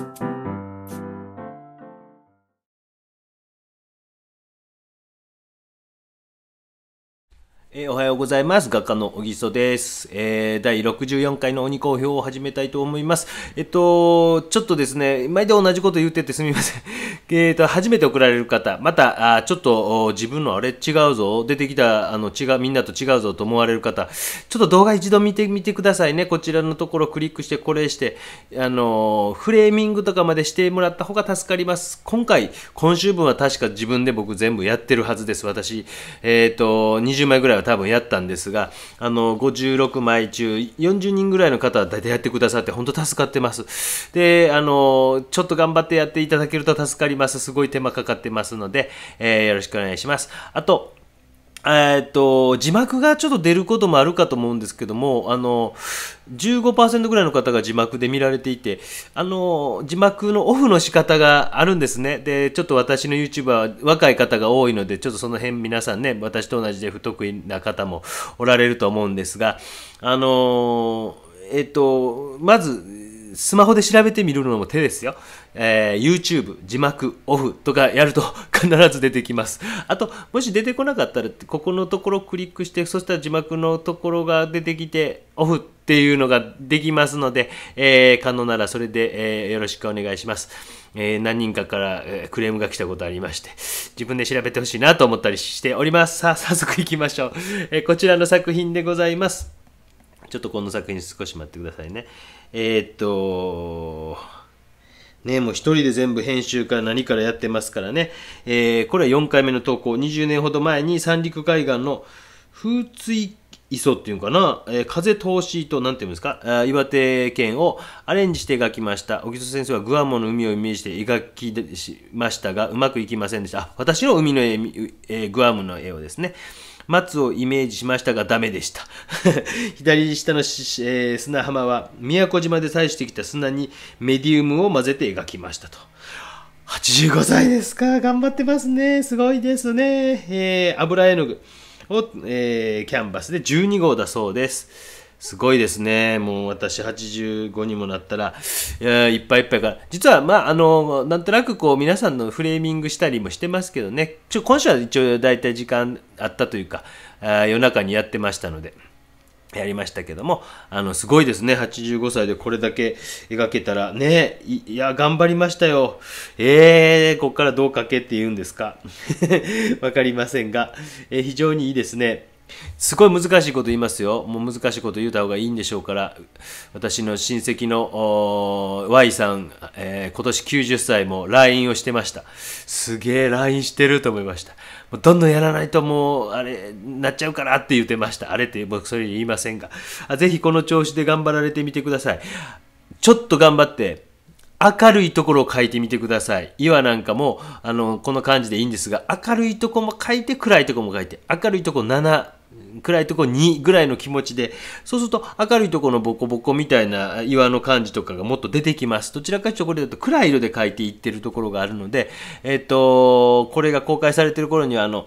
thank you えー、おはようございます。画家の小木曽です。えー、第64回の鬼公表を始めたいと思います。えっと、ちょっとですね、毎度同じこと言っててすみません。えっと、初めて送られる方、また、あちょっと自分のあれ違うぞ、出てきた、あの、違う、みんなと違うぞと思われる方、ちょっと動画一度見てみてくださいね。こちらのところクリックして、これして、あの、フレーミングとかまでしてもらった方が助かります。今回、今週分は確か自分で僕全部やってるはずです。私、えっと、20枚ぐらいは多分やったんですが、あの、56枚中40人ぐらいの方は大体やってくださって、本当助かってます。で、あの、ちょっと頑張ってやっていただけると助かります。すごい手間かかってますので、えー、よろしくお願いします。あと、えっと、字幕がちょっと出ることもあるかと思うんですけども、あの、15%ぐらいの方が字幕で見られていて、あの、字幕のオフの仕方があるんですね。で、ちょっと私の YouTuber 若い方が多いので、ちょっとその辺皆さんね、私と同じで不得意な方もおられると思うんですが、あの、えっと、まず、スマホで調べてみるのも手ですよ。えー、YouTube、字幕、オフとかやると 必ず出てきます。あと、もし出てこなかったら、ここのところをクリックして、そしたら字幕のところが出てきて、オフっていうのができますので、えー、可能ならそれで、えー、よろしくお願いします。えー、何人かから、えクレームが来たことありまして、自分で調べてほしいなと思ったりしております。さあ、早速行きましょう。えこちらの作品でございます。ちょっとこの作品少し待ってくださいね。えー、っと、ね、もう一人で全部編集から何からやってますからね。えー、これは4回目の投稿。20年ほど前に三陸海岸の風水磯っていうのかな、えー、風通しと、なんていうんですか、あ岩手県をアレンジして描きました。小木曽先生はグアモの海をイメージして描きましたが、うまくいきませんでした。あ、私の海の絵、えー、グアムの絵をですね。松をイメージしましたがダメでした 左下の、えー、砂浜は宮古島で採取してきた砂にメディウムを混ぜて描きましたと。85歳ですか頑張ってますね。すごいですね。えー、油絵の具を、えー、キャンバスで12号だそうです。すごいですね。もう私85にもなったら、いいっぱいいっぱいから。実は、まあ、あの、なんとなくこう、皆さんのフレーミングしたりもしてますけどね。ちょ、今週は一応大体時間あったというか、あ夜中にやってましたので。やりましたけども、あの、すごいですね。85歳でこれだけ描けたら、ねいや、頑張りましたよ。ええー、こっからどう書けって言うんですか わかりませんが、えー、非常にいいですね。すごい難しいこと言いますよ。もう難しいこと言うた方がいいんでしょうから、私の親戚の Y さん、えー、今年90歳も LINE をしてました。すげえ LINE してると思いました。もうどんどんやらないともう、あれ、なっちゃうからって言ってました。あれって僕それ言いませんがあ。ぜひこの調子で頑張られてみてください。ちょっと頑張って、明るいところを書いてみてください。岩なんかも、あの、この感じでいいんですが、明るいとこも書いて、暗いとこも書いて、明るいとこ7、暗いとこ2ぐらいの気持ちで、そうすると明るいとこのボコボコみたいな岩の感じとかがもっと出てきます。どちらかというとこれだと暗い色で描いていってるところがあるので、えっ、ー、と、これが公開されてる頃にはあの、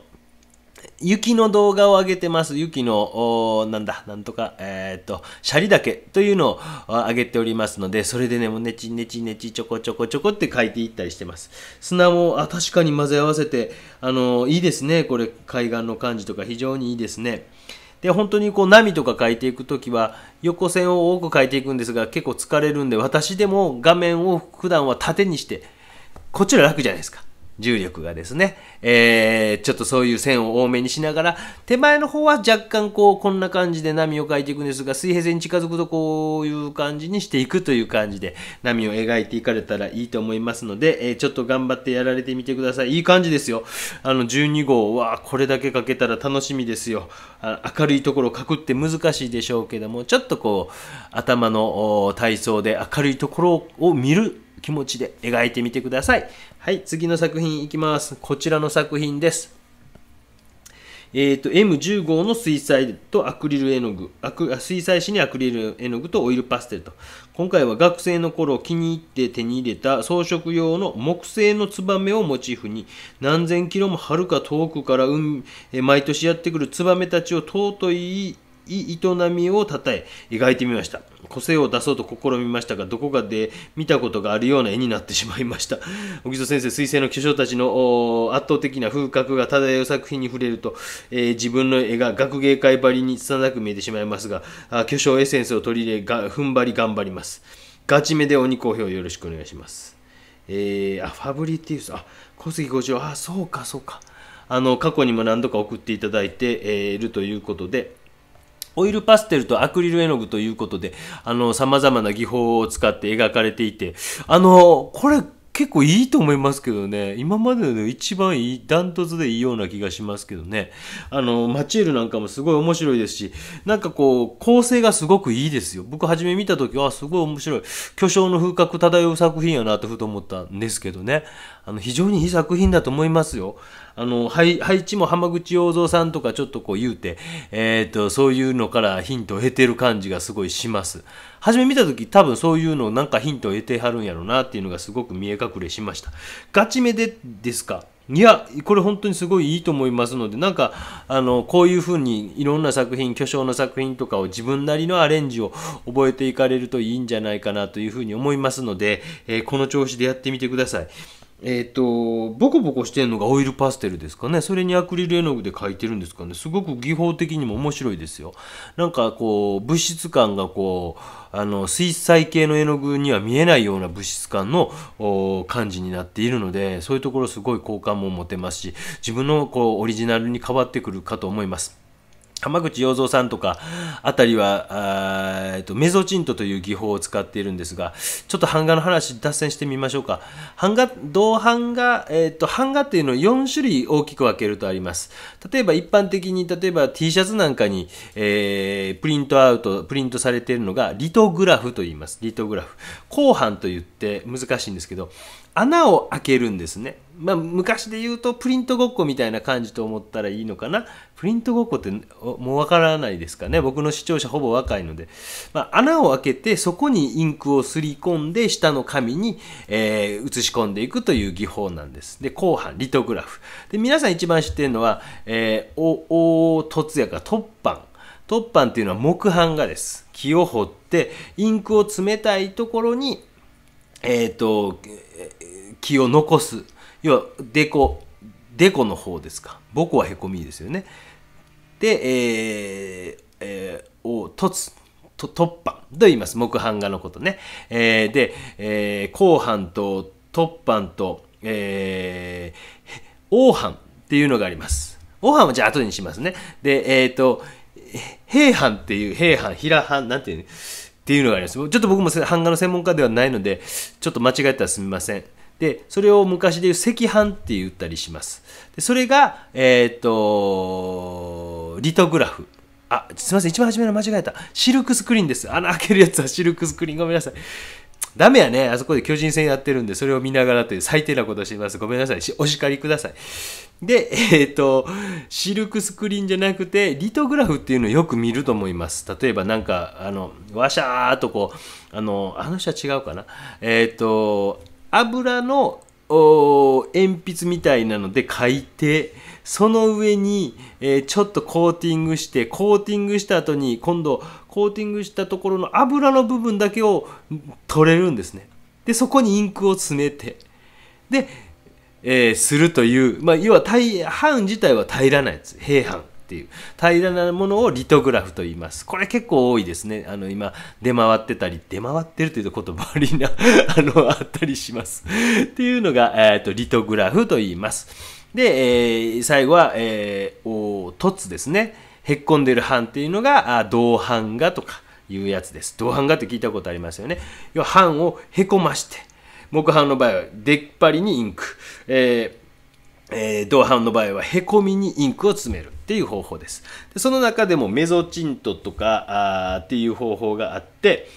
雪の動画を上げてます。雪の、なんだ、なんとか、えー、っと、シャリだけというのを上げておりますので、それでね、もうねちねちねちちょこちょこちょこって書いていったりしてます。砂も、あ、確かに混ぜ合わせて、あのー、いいですね。これ、海岸の感じとか非常にいいですね。で、本当にこう波とか書いていくときは、横線を多く書いていくんですが、結構疲れるんで、私でも画面を普段は縦にして、こっちら楽じゃないですか。重力がですね、えー、ちょっとそういう線を多めにしながら、手前の方は若干こう、こんな感じで波を描いていくんですが、水平線に近づくとこういう感じにしていくという感じで、波を描いていかれたらいいと思いますので、えー、ちょっと頑張ってやられてみてください。いい感じですよ。あの、12号、は、これだけ描けたら楽しみですよ。あ明るいところを描くって難しいでしょうけども、ちょっとこう、頭の体操で明るいところを見る気持ちで描いてみてください。はい、次の作品いきます。こちらの作品です。えっ、ー、と、M15 の水彩とアクリル絵の具水彩紙にアクリル絵の具とオイルパステルと。今回は学生の頃気に入って手に入れた装飾用の木製のツバメをモチーフに、何千キロもはるか遠くから、うん、毎年やってくるツバメたちを尊いい営みをたたえ描いてみました個性を出そうと試みましたがどこかで見たことがあるような絵になってしまいました 小木戸先生彗星の巨匠たちの圧倒的な風格が漂う作品に触れると、えー、自分の絵が学芸会ばりに拙く見えてしまいますが巨匠エッセンスを取り入れが踏ん張り頑張りますガチめで鬼公表よろしくお願いしますえー、あファブリティウスあ小杉五条あそうかそうかあの過去にも何度か送っていただいているということでオイルパステルとアクリル絵の具ということで、あの、様々な技法を使って描かれていて、あの、これ結構いいと思いますけどね、今までの一番いい、ダントツでいいような気がしますけどね、あの、マチエルなんかもすごい面白いですし、なんかこう、構成がすごくいいですよ。僕初め見た時は、すごい面白い。巨匠の風格漂う作品やなってふと思ったんですけどね、あの、非常にいい作品だと思いますよ。あの、配置も浜口洋蔵さんとかちょっとこう言うて、えっ、ー、と、そういうのからヒントを得てる感じがすごいします。初め見た時多分そういうのなんかヒントを得てはるんやろうなっていうのがすごく見え隠れしました。ガチめでですかいや、これ本当にすごいいいと思いますので、なんか、あの、こういうふうにいろんな作品、巨匠の作品とかを自分なりのアレンジを覚えていかれるといいんじゃないかなというふうに思いますので、えー、この調子でやってみてください。えー、と、ボコボコしてるのがオイルパステルですかね。それにアクリル絵の具で描いてるんですかね。すごく技法的にも面白いですよ。なんかこう、物質感がこう、あの、水彩系の絵の具には見えないような物質感の感じになっているので、そういうところすごい好感も持てますし、自分のこう、オリジナルに変わってくるかと思います。浜口洋三さんとかあたりはえっと、メゾチントという技法を使っているんですがちょっと版画の話脱線してみましょうか版画銅版画、えっと、版画っていうのを4種類大きく分けるとあります例えば一般的に例えば T シャツなんかに、えー、プリントアウトプリントされているのがリトグラフと言いますリトグラフ後半と言って難しいんですけど穴を開けるんですね。まあ、昔で言うとプリントごっこみたいな感じと思ったらいいのかな。プリントごっこってもうわからないですかね。僕の視聴者ほぼ若いので。まあ、穴を開けてそこにインクをすり込んで下の紙に、えー、写し込んでいくという技法なんです。で、後半、リトグラフ。で、皆さん一番知ってるのは、えー、お、お、突やか突版。突版っていうのは木版画です。木を掘って、インクを冷たいところに、えっ、ー、と、気を残す要はデコデコの方ですか母語はへこみですよねで、えーえー、を突と突破と言います木版画のことね、えー、で、えー、後半と突版と、えー、王版っていうのがあります王版はじゃあ後にしますねでえっ、ー、と平藩っていう平藩平藩なんていう、っていうのがありますちょっと僕も版画の専門家ではないのでちょっと間違えたらすみませんでそれを昔でいう赤飯って言ったりしますでそれがえー、っとリトグラフあすいません一番初めの間違えたシルクスクリーンです穴開けるやつはシルクスクリーンごめんなさいダメやね。あそこで巨人戦やってるんで、それを見ながらという最低なことしてます。ごめんなさい。お叱りください。で、えっ、ー、と、シルクスクリーンじゃなくて、リトグラフっていうのをよく見ると思います。例えばなんか、あの、わしゃーとこう、あの、あの人は違うかな。えっ、ー、と、油の鉛筆みたいなので書いてその上に、えー、ちょっとコーティングしてコーティングした後に今度コーティングしたところの油の部分だけを取れるんですねでそこにインクを詰めてで、えー、するという、まあ、要は大半自体は平らなやつ平半っていう平らなものをリトグラフと言いますこれ結構多いですねあの今出回ってたり出回ってるという言葉悪いな あのあったりしますっていうのが、えーと、リトグラフと言いますで、えー、最後は、えー、お凸ですねへっこんでる版っていうのがあ銅版画とかいうやつです銅版画って聞いたことありますよね要は版をへこまして木版の場合は出っ張りにインク、えーえー、銅版の場合はへこみにインクを詰めるっていう方法です。でその中でもメゾチントとかあっていう方法があって、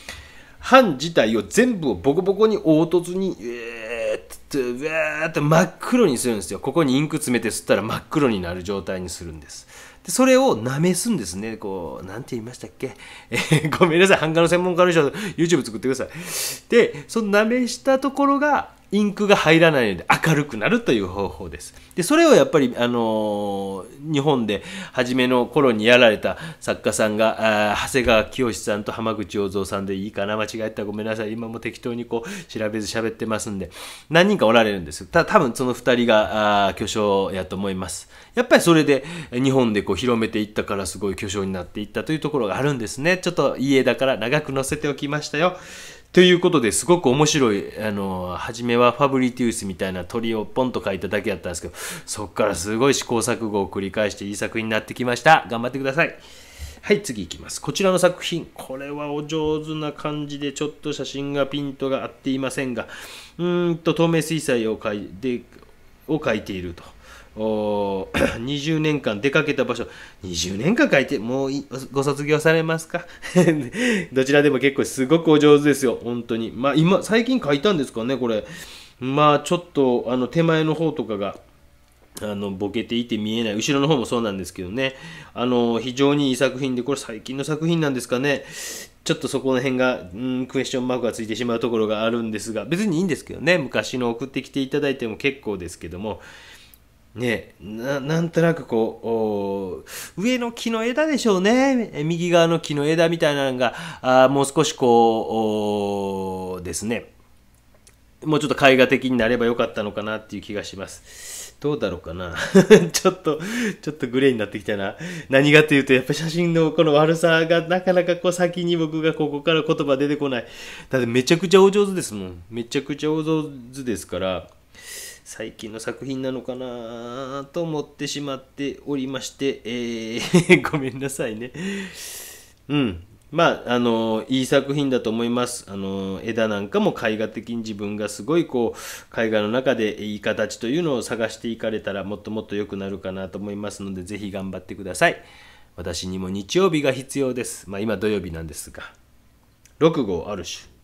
版自体を全部をボコボコに凹凸に、えーっと、えーっと真っ黒にするんですよ。ここにインク詰めて吸ったら真っ黒になる状態にするんです。でそれを舐めすんですね。こう、なんて言いましたっけえー、ごめんなさい。版画の専門家の人、YouTube 作ってください。で、その舐めしたところが、インクが入らないので明るくなるという方法です。で、それをやっぱり、あのー、日本で初めの頃にやられた作家さんが、長谷川清さんと浜口洋三さんでいいかな、間違えたらごめんなさい。今も適当にこう、調べず喋ってますんで、何人かおられるんですた多分その二人が、巨匠やと思います。やっぱりそれで日本でこう広めていったからすごい巨匠になっていったというところがあるんですね。ちょっと家だから長く載せておきましたよ。ということですごく面白い、あの、初めはファブリティウスみたいな鳥をポンと描いただけやったんですけど、そこからすごい試行錯誤を繰り返していい作品になってきました。頑張ってください。はい、次いきます。こちらの作品。これはお上手な感じで、ちょっと写真がピントが合っていませんが、うーんと、透明水彩を描いていると。20年間出かけた場所20年間書いてもうご卒業されますか どちらでも結構すごくお上手ですよ本当にまあ今最近書いたんですかねこれまあちょっとあの手前の方とかがあのボケていて見えない後ろの方もそうなんですけどねあの非常にいい作品でこれ最近の作品なんですかねちょっとそこの辺が、うん、クエスチョンマークがついてしまうところがあるんですが別にいいんですけどね昔の送ってきていただいても結構ですけどもねな、なんとなくこう、上の木の枝でしょうね。右側の木の枝みたいなのが、あもう少しこう、ですね。もうちょっと絵画的になればよかったのかなっていう気がします。どうだろうかな。ちょっと、ちょっとグレーになってきたな。何がというと、やっぱ写真のこの悪さがなかなかこう先に僕がここから言葉出てこない。だってめちゃくちゃお上手ですもん。めちゃくちゃお上手ですから。最近の作品なのかなと思ってしまっておりまして、えー ごめんなさいね。うん。まあ、あの、いい作品だと思います。あの、枝なんかも絵画的に自分がすごいこう、絵画の中でいい形というのを探していかれたらもっともっと良くなるかなと思いますので、ぜひ頑張ってください。私にも日曜日が必要です。まあ今土曜日なんですが。6号ある種。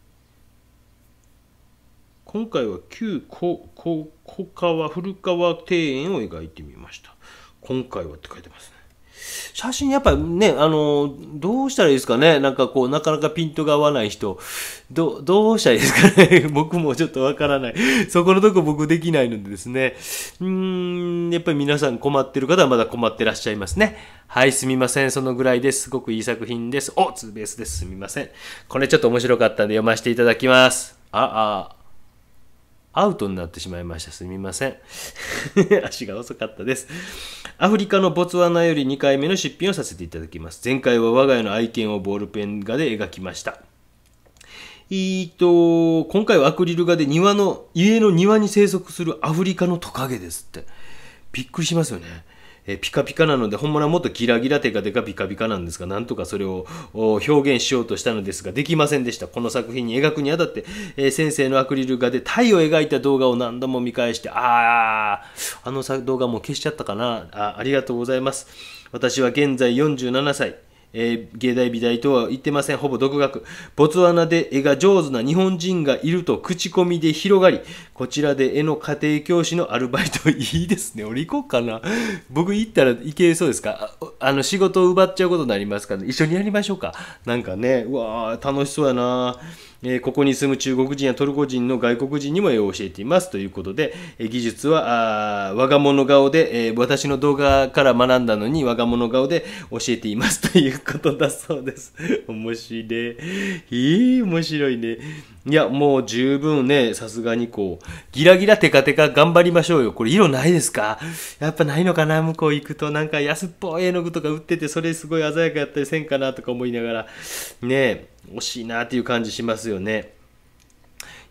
今回は旧小小小川古川庭園を描いてみました今回はって書いてますね写真やっぱね、あの、どうしたらいいですかねなんかこう、なかなかピントが合わない人、ど、どうしたらいいですかね 僕もちょっとわからない。そこのとこ僕できないのでですね。うーん、やっぱり皆さん困ってる方はまだ困ってらっしゃいますね。はい、すみません。そのぐらいです。すごくいい作品です。お、ツーベースです。すみません。これちょっと面白かったんで読ませていただきます。あ、あ、アウトになってしまいました。すみません。足が遅かったです。アフリカのボツワナより2回目の出品をさせていただきます。前回は我が家の愛犬をボールペン画で描きました。えっと、今回はアクリル画で庭の、家の庭に生息するアフリカのトカゲですって。びっくりしますよね。えピカピカなので、本物はもっとギラギラテカでカピカピカなんですが、なんとかそれを表現しようとしたのですが、できませんでした。この作品に描くにあたって、えー、先生のアクリル画で太を描いた動画を何度も見返して、あー、あの動画もう消しちゃったかなあ。ありがとうございます。私は現在47歳。えー、芸大美大とは言ってません。ほぼ独学。ボツワナで絵が上手な日本人がいると口コミで広がり、こちらで絵の家庭教師のアルバイト、いいですね。俺行こうかな。僕行ったらいけそうですかあの、仕事を奪っちゃうことになりますから、一緒にやりましょうか。なんかね、うわー、楽しそうやなー。えここに住む中国人やトルコ人の外国人にも絵を教えていますということで、え技術はあ我が物顔で、え私の動画から学んだのに我が物顔で教えていますということだそうです。面白い。えー、面白いね。いや、もう十分ね、さすがにこう、ギラギラテカテカ頑張りましょうよ。これ色ないですかやっぱないのかな向こう行くとなんか安っぽい絵の具とか売ってて、それすごい鮮やかやったりせんかなとか思いながら、ねえ。惜しいなっていう感じしますよね。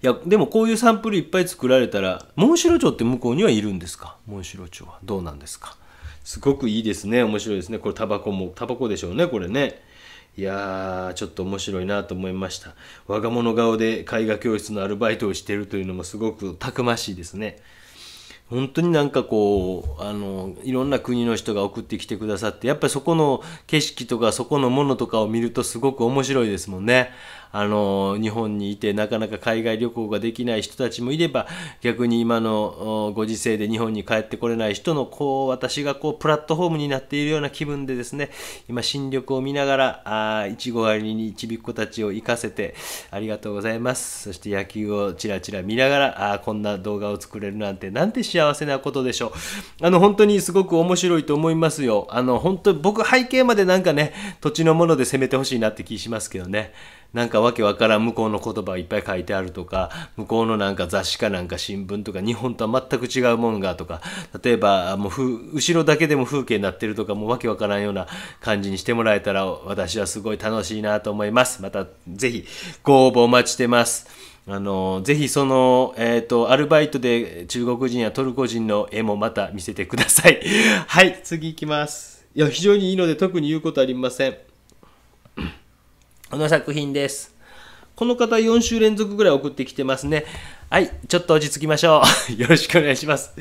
いや、でもこういうサンプルいっぱい作られたら、モンシロチョウって向こうにはいるんですかモンシロチョウは。どうなんですかすごくいいですね。面白いですね。これタバコも、タバコでしょうね、これね。いやー、ちょっと面白いなと思いました。我が物顔で絵画教室のアルバイトをしているというのもすごくたくましいですね。本当になんかこうあのいろんな国の人が送ってきてくださってやっぱりそこの景色とかそこのものとかを見るとすごく面白いですもんね。あの日本にいてなかなか海外旅行ができない人たちもいれば逆に今のご時世で日本に帰ってこれない人のこう私がこうプラットフォームになっているような気分でですね今新緑を見ながらあいちご狩りにちびっ子たちを生かせてありがとうございますそして野球をちらちら見ながらあこんな動画を作れるなんてなんて幸せなことでしょうあの本当にすごく面白いと思いますよあの本当僕背景までなんかね土地のもので攻めてほしいなって気しますけどねなんかわけわからん向こうの言葉いっぱい書いてあるとか、向こうのなんか雑誌かなんか新聞とか、日本とは全く違うもんがとか、例えば、もう後ろだけでも風景になってるとか、もうわけわからんような感じにしてもらえたら、私はすごい楽しいなと思います。また、ぜひ、ご応募お待ちしてます。あの、ぜひその、えっ、ー、と、アルバイトで中国人やトルコ人の絵もまた見せてください。はい、次行きます。いや、非常にいいので特に言うことありません。の作品です。この方4週連続ぐらい送ってきてますね。はい、ちょっと落ち着きましょう。よろしくお願いします。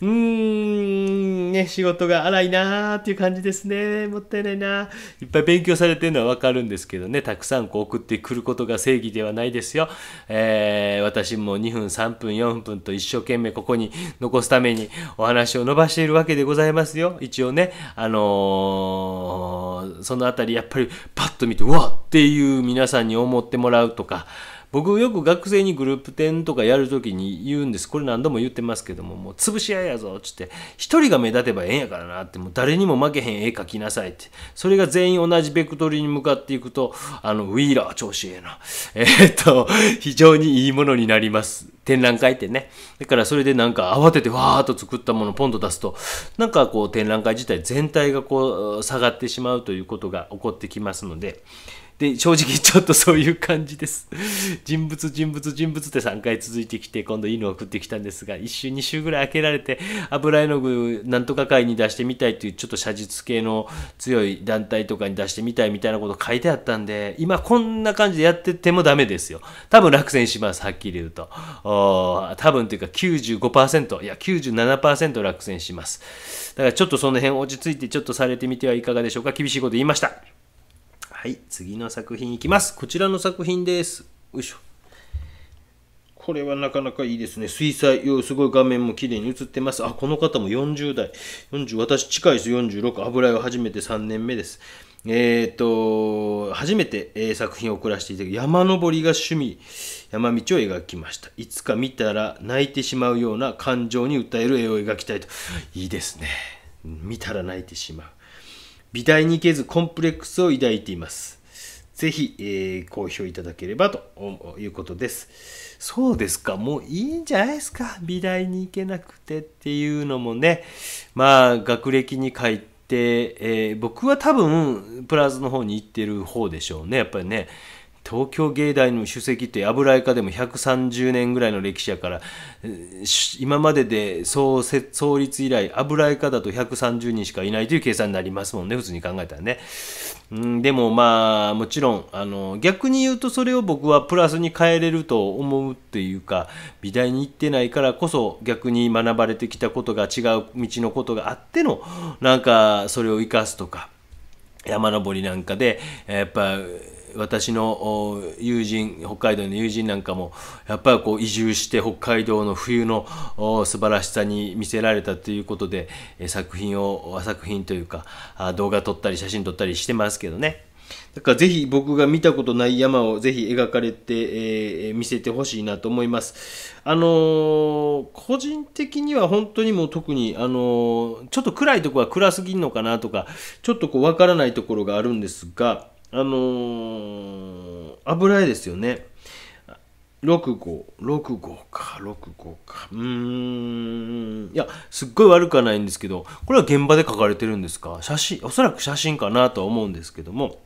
うーん、ね、仕事が荒いなーっていう感じですね。もったいないな。いっぱい勉強されてるのはわかるんですけどね、たくさんこう送ってくることが正義ではないですよ。えー、私も2分、3分、4分と一生懸命ここに残すためにお話を伸ばしているわけでございますよ。一応ね、あのー、そのあたりやっぱりパッと見て、うわっっていう皆さんに思ってもらうとか、僕よく学生にグループ展とかやるときに言うんです。これ何度も言ってますけども、もう潰し合いやぞっつって、一人が目立てばええんやからなって、もう誰にも負けへん絵描きなさいって。それが全員同じベクトルに向かっていくと、あの、ウィーラー調子ええな。えー、っと、非常にいいものになります。展覧会ってね。だからそれでなんか慌ててわーっと作ったものポンと出すと、なんかこう展覧会自体全体がこう下がってしまうということが起こってきますので、で、正直ちょっとそういう感じです。人物、人物、人物って3回続いてきて、今度いいのを送ってきたんですが、1週、2週ぐらい開けられて、油絵の具、なんとか会に出してみたいという、ちょっと写実系の強い団体とかに出してみたいみたいなこと書いてあったんで、今こんな感じでやっててもダメですよ。多分落選します、はっきり言うと。多分というか95%、いや97%落選します。だからちょっとその辺落ち着いてちょっとされてみてはいかがでしょうか。厳しいこと言いました。はい、次の作品いきます。こちらの作品です。よいしょ。これはなかなかいいですね。水彩、すごい画面も綺麗に映ってます。あ、この方も40代。40、私近いです。46。油絵を始めて3年目です。えっ、ー、と、初めて、え作品を送らせていただき、山登りが趣味、山道を描きました。いつか見たら泣いてしまうような感情に訴える絵を描きたいと。いいですね。見たら泣いてしまう。美大に行けずコンプレックスを抱いています。ぜひ、えー、好評いただければということです。そうですか。もういいんじゃないですか。美大に行けなくてっていうのもね。まあ、学歴に書いて、えー、僕は多分、プラズの方に行ってる方でしょうね。やっぱりね。東京芸大の首席って油絵家でも130年ぐらいの歴史やから今までで創創立以来油絵家だと130人しかいないという計算になりますもんね普通に考えたらね。んでもまあもちろんあの逆に言うとそれを僕はプラスに変えれると思うっていうか美大に行ってないからこそ逆に学ばれてきたことが違う道のことがあってのなんかそれを生かすとか山登りなんかでやっぱ。私の友人北海道の友人なんかもやっぱりこう移住して北海道の冬の素晴らしさに見せられたということで作品を作品というか動画撮ったり写真撮ったりしてますけどね。だからぜひ僕が見たことない山をぜひ描かれて、えー、見せてほしいなと思います。あのー、個人的には本当にもう特に、あのー、ちょっと暗いとこは暗すぎんのかなとか、ちょっとこうわからないところがあるんですが、あのー、油絵ですよね。6号、6号か、6号か。うーん。いや、すっごい悪くはないんですけど、これは現場で描かれてるんですか写真、おそらく写真かなとは思うんですけども。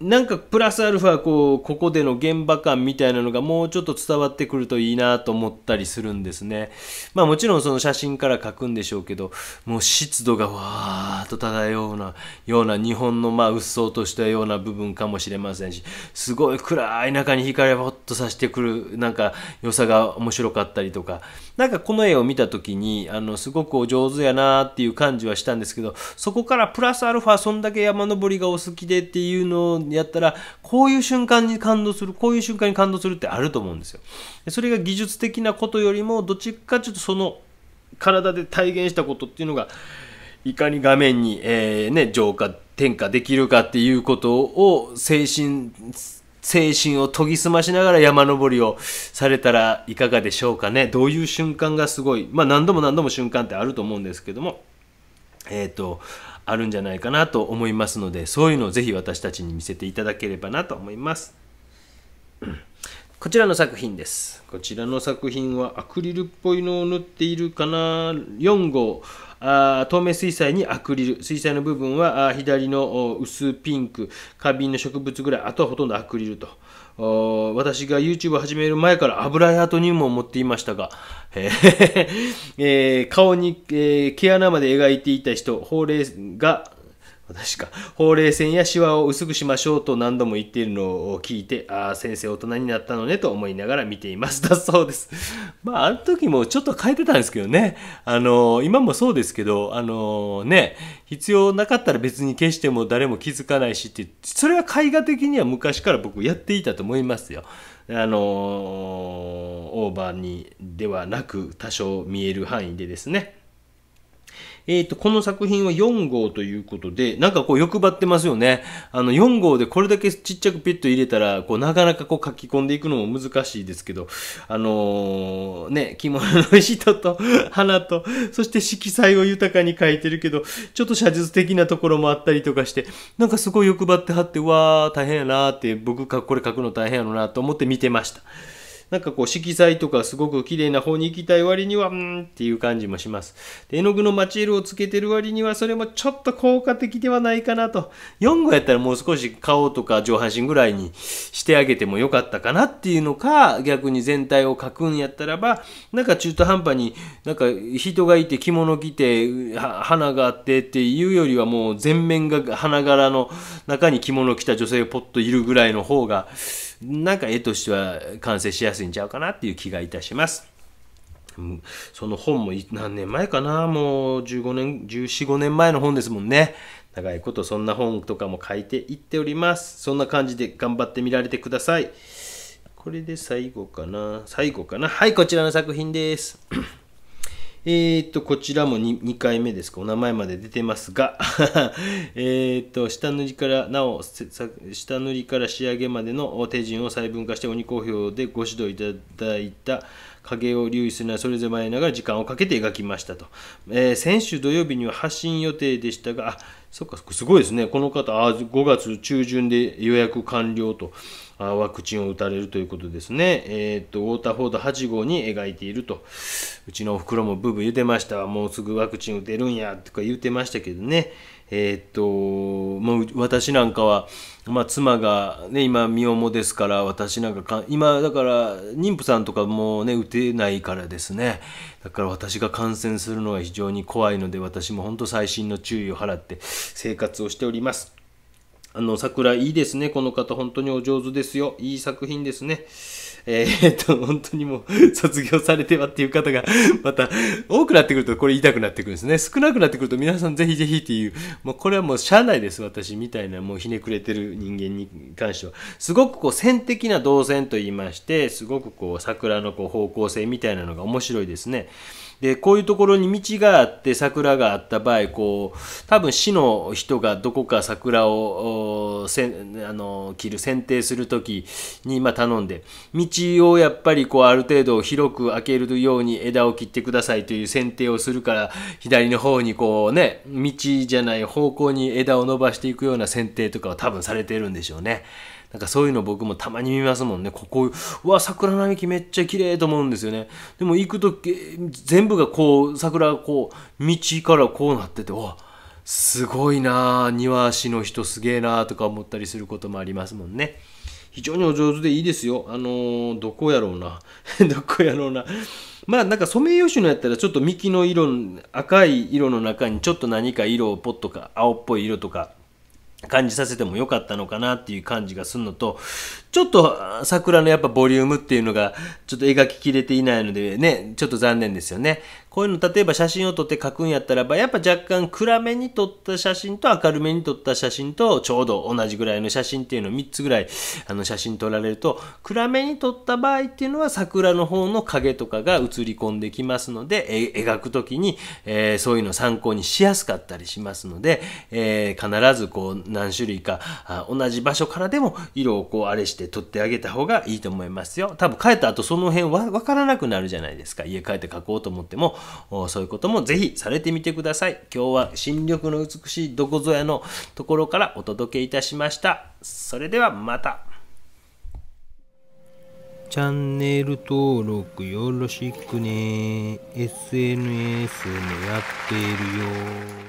なんかプラスアルファこうここでの現場感みたいなのがもうちょっと伝わってくるといいなと思ったりするんですね。まあもちろんその写真から描くんでしょうけど、もう湿度がわーっと漂うなような日本のまあ鬱蒼としたような部分かもしれませんし、すごい暗い中に光をほっとさせてくるなんか良さが面白かったりとか、なんかこの絵を見た時にあのすごくお上手やなーっていう感じはしたんですけど、そこからプラスアルファそんだけ山登りがお好きでっていうのをやったら、こういう瞬間に感動する、こういう瞬間に感動するってあると思うんですよ。それが技術的なことよりも、どっちかちょっとその体で体現したことっていうのが、いかに画面に、えー、ね、浄化、転化できるかっていうことを精神、精神を研ぎ澄ましながら山登りをされたらいかがでしょうかね。どういう瞬間がすごい。まあ何度も何度も瞬間ってあると思うんですけども。えっ、ー、と、あるんじゃないかなと思いますのでそういうのをぜひ私たちに見せていただければなと思います。こちらの作品です。こちらの作品はアクリルっぽいのを塗っているかな4号あ透明水彩にアクリル水彩の部分はあ左の薄ピンク花瓶の植物ぐらいあとはほとんどアクリルと。私が YouTube 始める前から油絵アにも入を持っていましたが、えーえ顔に、えー、毛穴まで描いていた人、法令が、確か、ほうれい線やシワを薄くしましょうと何度も言っているのを聞いて、ああ、先生大人になったのねと思いながら見ています。だそうです。まあ、あの時もちょっと変えてたんですけどね。あの今もそうですけど、あのね、必要なかったら別に消しても誰も気づかないしって、それは絵画的には昔から僕やっていたと思いますよ。あのオーバーにではなく多少見える範囲でですね。えっ、ー、と、この作品は4号ということで、なんかこう欲張ってますよね。あの、4号でこれだけちっちゃくピッと入れたら、こう、なかなかこう書き込んでいくのも難しいですけど、あのー、ね、着物の人と 花と、そして色彩を豊かに書いてるけど、ちょっと写実的なところもあったりとかして、なんかすごい欲張ってはって、うわー、大変やなーって、僕か、これ書くの大変やろなと思って見てました。なんかこう色彩とかすごく綺麗な方に行きたい割には、うんっていう感じもします。で絵の具のマチエルをつけてる割にはそれもちょっと効果的ではないかなと。4号やったらもう少し顔とか上半身ぐらいにしてあげてもよかったかなっていうのか、逆に全体を描くんやったらば、なんか中途半端になんか人がいて着物着て、花があってっていうよりはもう全面が花柄の中に着物着た女性がポッといるぐらいの方が、なんか絵としては完成しやすいんちゃうかなっていう気がいたします。その本も何年前かなもう15年、14、5年前の本ですもんね。長いことそんな本とかも書いていっております。そんな感じで頑張ってみられてください。これで最後かな最後かなはい、こちらの作品です。えっ、と、こちらも 2, 2回目ですか、お名前まで出てますが、えっと、下塗りから、なお、下塗りから仕上げまでの手順を細分化して鬼好評でご指導いただいた影を留意するのはそれぞれ前ながら時間をかけて描きましたと。えー、先週土曜日には発信予定でしたが、あ、そっか、すごいですね。この方、あ5月中旬で予約完了と。ワクチンを打たれるということですね。えっ、と、ウォーターフォード8号に描いていると。うちのお袋もブーブー言うてました。もうすぐワクチン打てるんや、とか言うてましたけどね。えっ、と、もう私なんかは、まあ、妻がね、今、身重ですから、私なんかか、今、だから、妊婦さんとかもね、打てないからですね。だから私が感染するのは非常に怖いので、私も本当最新の注意を払って生活をしております。あの、桜いいですね。この方、本当にお上手ですよ。いい作品ですね。えー、っと、本当にもう、卒業されてはっていう方が、また、多くなってくるとこれ言いたくなってくるんですね。少なくなってくると皆さんぜひぜひっていう、もうこれはもうしゃないです、私みたいな、もうひねくれてる人間に関しては。すごくこう、線的な動線と言いまして、すごくこう、桜のこう方向性みたいなのが面白いですね。でこういうところに道があって桜があった場合こう多分市の人がどこか桜をせあの切る剪定する時に、まあ、頼んで道をやっぱりこうある程度広く開けるように枝を切ってくださいという剪定をするから左の方にこうね道じゃない方向に枝を伸ばしていくような剪定とかは多分されてるんでしょうね。なんかそういうの僕もたまに見ますもんね。ここ、うわ、桜並木めっちゃ綺麗と思うんですよね。でも行くと、全部がこう、桜がこう、道からこうなってて、わ、すごいな庭師の人すげえなとか思ったりすることもありますもんね。非常にお上手でいいですよ。あのー、どこやろうな。どこやろうな。まあなんかソメイヨシノやったらちょっと幹の色、赤い色の中にちょっと何か色をポッとか青っぽい色とか感じさせても良かったのかなっていう感じがするのと、ちょっと桜のやっぱボリュームっていうのがちょっと描ききれていないのでね、ちょっと残念ですよね。こういうの例えば写真を撮って描くんやったらば、やっぱ若干暗めに撮った写真と明るめに撮った写真とちょうど同じぐらいの写真っていうのを3つぐらいあの写真撮られると、暗めに撮った場合っていうのは桜の方の影とかが映り込んできますので、え描くときに、えー、そういうのを参考にしやすかったりしますので、えー、必ずこう何種類か同じ場所からでも色をこうあれしてして取ってあげた方がいいと思いますよ。多分帰った後その辺は分からなくなるじゃないですか。家帰って書こうと思っても、そういうこともぜひされてみてください。今日は新緑の美しいどこぞやのところからお届けいたしました。それではまた。チャンネル登録よろしくね。SNS もやってるよ。